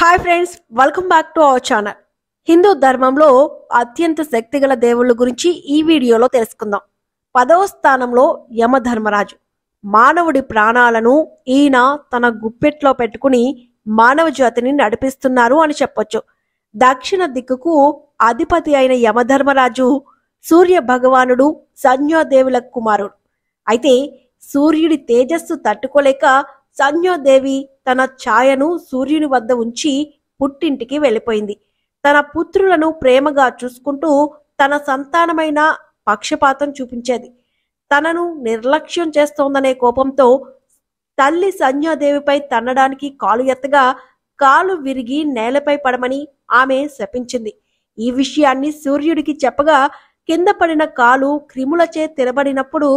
hi friends welcome back to our channel Hindu ధర్మంలో అత్యంత శక్తిగల దేవుళ్ళ గురించి ఈ వీడియోలో తెలుసుకుందాం పదవ స్థానంలో యమధర్మరాజు మానవుడి ప్రాణాలను ఈయన తన గుప్పెట్లో పెట్టుకుని మానవ జాతిని నడిపిస్తున్నారు అని చెప్పొచ్చు దక్షిణ దిక్కుకు అధిపతి అయిన యమధర్మరాజు సూర్య భగవానుడు సంజ్ఞాదేవుల కుమారుడు అయితే సూర్యుడి తేజస్సు తట్టుకోలేక సంజోదేవి తన ఛాయను సూర్యుని వద్ద ఉంచి పుట్టింటికి వెళ్ళిపోయింది తన పుత్రులను ప్రేమగా చూసుకుంటూ తన సంతానమైన పక్షపాతం చూపించేది తనను నిర్లక్ష్యం చేస్తోందనే కోపంతో తల్లి సంధ్యాదేవిపై తన్నడానికి కాలు ఎత్తగా కాలు విరిగి నేలపై పడమని ఆమె శపించింది ఈ విషయాన్ని సూర్యుడికి చెప్పగా కింద పడిన కాలు క్రిములచే తినబడినప్పుడు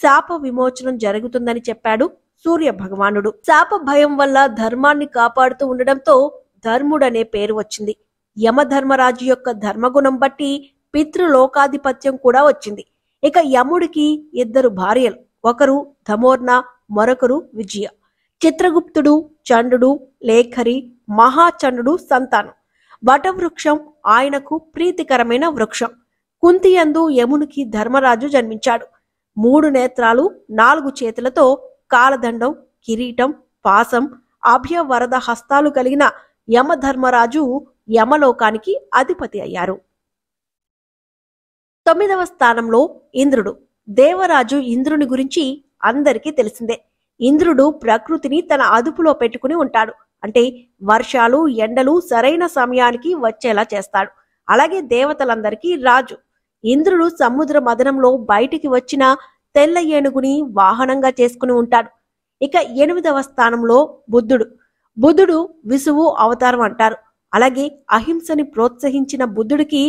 శాప విమోచనం జరుగుతుందని చెప్పాడు సూర్య భగవానుడు శాప భయం వల్ల ధర్మాన్ని కాపాడుతూ ఉండడంతో ధర్ముడనే పేరు వచ్చింది యమధర్మరాజు యొక్క ధర్మగుణం బట్టి పితృలోకాధిపత్యం కూడా వచ్చింది ఇక యముడికి ఇద్దరు భార్యలు ఒకరు ధమోర్ణ మరొకరు విజయ చిత్రగుప్తుడు చండు లేఖరి మహాచండు సంతానం వటవృక్షం ఆయనకు ప్రీతికరమైన వృక్షం కుంతియందు యమునికి ధర్మరాజు జన్మించాడు మూడు నేత్రాలు నాలుగు చేతులతో కాలదండం కిరీటం పాసం అభయ వరద హస్తాలు కలిగిన యమధర్మరాజు యమలోకానికి అధిపతి అయ్యారు తొమ్మిదవ స్థానంలో ఇంద్రుడు దేవరాజు ఇంద్రుని గురించి అందరికీ తెలిసిందే ఇంద్రుడు ప్రకృతిని తన అదుపులో పెట్టుకుని ఉంటాడు అంటే వర్షాలు ఎండలు సరైన సమయానికి వచ్చేలా చేస్తాడు అలాగే దేవతలందరికీ రాజు ఇంద్రుడు సముద్ర మదనంలో బయటికి వచ్చినా తెల్ల ఏనుగుని వాహనంగా చేసుకుని ఉంటాడు ఇక ఎనిమిదవ స్థానంలో బుద్ధుడు బుద్ధుడు విసువు అవతారం అంటారు అలాగే అహింసని ప్రోత్సహించిన బుద్ధుడికి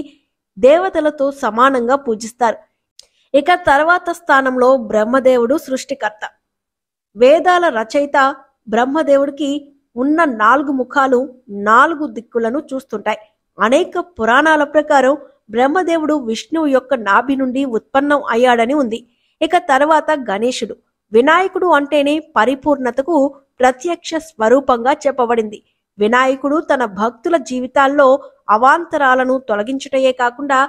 దేవతలతో సమానంగా పూజిస్తారు ఇక తర్వాత స్థానంలో బ్రహ్మదేవుడు సృష్టికర్త వేదాల రచయిత బ్రహ్మదేవుడికి ఉన్న నాలుగు ముఖాలు నాలుగు దిక్కులను చూస్తుంటాయి అనేక పురాణాల ప్రకారం బ్రహ్మదేవుడు విష్ణువు యొక్క నాభి నుండి ఉత్పన్నం అయ్యాడని ఉంది ఇక తర్వాత గణేశుడు వినాయకుడు అంటేనే పరిపూర్ణతకు ప్రత్యక్ష స్వరూపంగా చెప్పబడింది వినాయకుడు తన భక్తుల జీవితాల్లో అవాంతరాలను తొలగించుటయే కాకుండా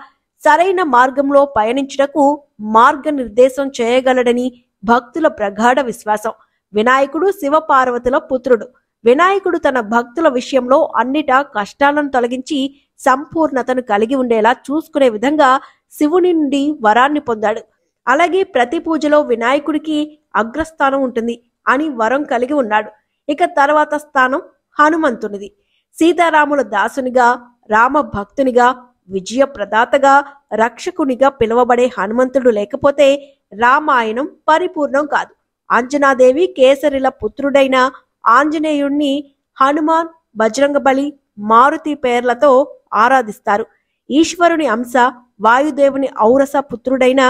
సరైన మార్గంలో పయనించుటకు మార్గనిర్దేశం చేయగలడని భక్తుల ప్రగాఢ విశ్వాసం వినాయకుడు శివపార్వతుల పుత్రుడు వినాయకుడు తన భక్తుల విషయంలో అన్నిటా కష్టాలను తొలగించి సంపూర్ణతను కలిగి ఉండేలా చూసుకునే విధంగా శివుని నుండి వరాన్ని పొందాడు అలాగే ప్రతి పూజలో వినాయకుడికి అగ్రస్థానం ఉంటుంది అని వరం కలిగి ఉన్నాడు ఇక తర్వాత స్థానం హనుమంతునిది సీతారాముల దాసునిగా రామ భక్తునిగా విజయ ప్రదాతగా రక్షకునిగా పిలువబడే హనుమంతుడు లేకపోతే రామాయణం పరిపూర్ణం కాదు అంజనాదేవి కేసరిల పుత్రుడైన ఆంజనేయుణ్ణి హనుమాన్ బజరంగబలి మారుతి పేర్లతో ఆరాధిస్తారు ఈశ్వరుని అంశ వాయుదేవుని ఔరస పుత్రుడైన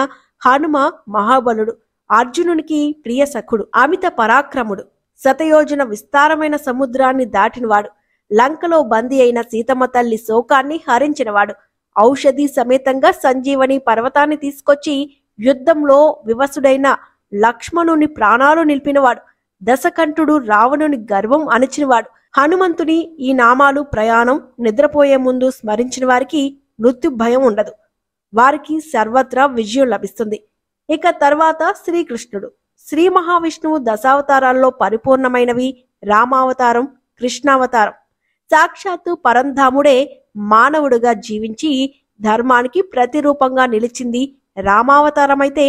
హనుమ మహాబలుడు అర్జునునికి ప్రియ సఖుడు అమిత పరాక్రముడు శతయోజన విస్తారమైన సముద్రాన్ని దాటినవాడు లంకలో బందీ అయిన సీతమ్మ తల్లి శోకాన్ని హరించినవాడు ఔషధి సమేతంగా సంజీవని పర్వతాన్ని తీసుకొచ్చి యుద్ధంలో వివసుడైన లక్ష్మణుని ప్రాణాలు నిలిపినవాడు దశకంఠుడు రావణుని గర్వం అణచినవాడు హనుమంతుని ఈ నామాలు ప్రయాణం నిద్రపోయే ముందు స్మరించిన వారికి మృత్యు భయం ఉండదు వారికి సర్వత్రా విజయం లభిస్తుంది ఇక తర్వాత శ్రీకృష్ణుడు శ్రీ మహావిష్ణువు దశావతారాల్లో పరిపూర్ణమైనవి రామావతారం కృష్ణావతారం సాక్షాత్తు పరంధాముడే మానవుడుగా జీవించి ధర్మానికి ప్రతిరూపంగా నిలిచింది రామావతారం అయితే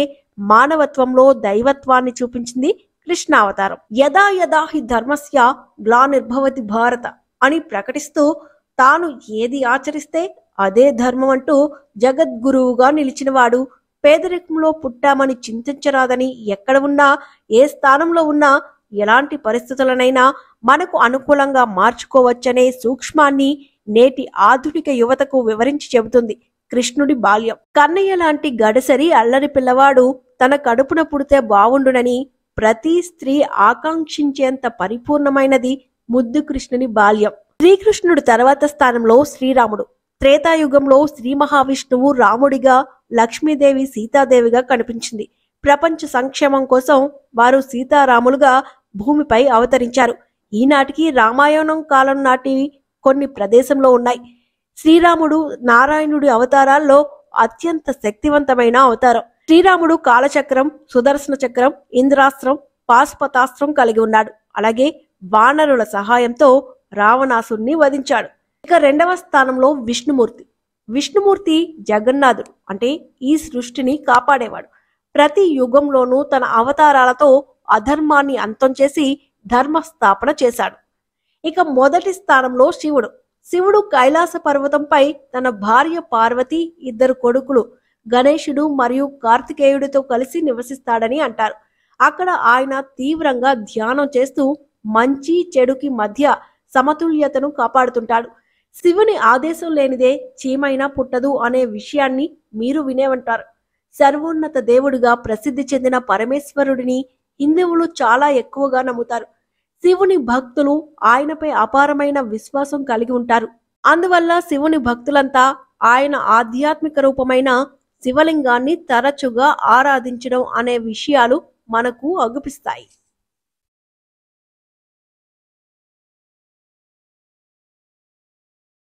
మానవత్వంలో దైవత్వాన్ని చూపించింది కృష్ణావతారం యదా యదా హి ధర్మస్య గ్లానిర్భవతి భారత అని ప్రకటిస్తూ తాను ఏది ఆచరిస్తే అదే ధర్మం అంటూ జగద్గురువుగా నిలిచినవాడు పేదరికంలో పుట్టామని చింతించరాదని ఎక్కడ ఉన్నా ఏ స్థానంలో ఉన్నా ఎలాంటి పరిస్థితులనైనా మనకు అనుకూలంగా మార్చుకోవచ్చనే సూక్ష్మాన్ని నేటి ఆధునిక యువతకు వివరించి చెబుతుంది కృష్ణుడి బాల్యం కన్నయ్య లాంటి గడసరి అల్లరి పిల్లవాడు తన కడుపున పుడితే బావుండునని ప్రతి స్త్రీ ఆకాంక్షించేంత పరిపూర్ణమైనది ముద్దు కృష్ణుని బాల్యం శ్రీకృష్ణుడు తర్వాత స్థానంలో శ్రీరాముడు త్రేతాయుగంలో శ్రీ మహావిష్ణువు రాముడిగా లక్ష్మీదేవి సీతాదేవిగా కనిపించింది ప్రపంచ సంక్షేమం కోసం వారు సీతారాములుగా భూమిపై అవతరించారు ఈనాటికి రామాయణం కాలం నాటి కొన్ని ప్రదేశంలో ఉన్నాయి శ్రీరాముడు నారాయణుడి అవతారాల్లో అత్యంత శక్తివంతమైన అవతారం శ్రీరాముడు కాలచక్రం సుదర్శన చక్రం ఇంద్రాస్త్రం పాశుపతాస్త్రం కలిగి ఉన్నాడు అలాగే వానరుల సహాయంతో రావణాసుని వధించాడు ఇక రెండవ స్థానంలో విష్ణుమూర్తి విష్ణుమూర్తి జగన్నాథుడు అంటే ఈ సృష్టిని కాపాడేవాడు ప్రతి యుగంలోనూ తన అవతారాలతో అధర్మాన్ని అంతం చేసి ధర్మ స్థాపన చేశాడు ఇక మొదటి స్థానంలో శివుడు శివుడు కైలాస పర్వతంపై తన భార్య పార్వతి ఇద్దరు కొడుకులు గణేశుడు మరియు కార్తికేయుడితో కలిసి నివసిస్తాడని అంటారు అక్కడ ఆయన తీవ్రంగా ధ్యానం చేస్తూ మంచి చెడుకి మధ్య సమతుల్యతను కాపాడుతుంటాడు శివుని ఆదేశం లేనిదే చీమైనా పుట్టదు అనే విషయాన్ని మీరు వినే సర్వోన్నత దేవుడిగా ప్రసిద్ధి చెందిన పరమేశ్వరుడిని హిందువులు చాలా ఎక్కువగా నమ్ముతారు శివుని భక్తులు ఆయనపై అపారమైన విశ్వాసం కలిగి ఉంటారు అందువల్ల శివుని భక్తులంతా ఆయన ఆధ్యాత్మిక రూపమైన శివలింగాన్ని తరచుగా ఆరాధించడం అనే విషయాలు మనకు అగుపిస్తాయి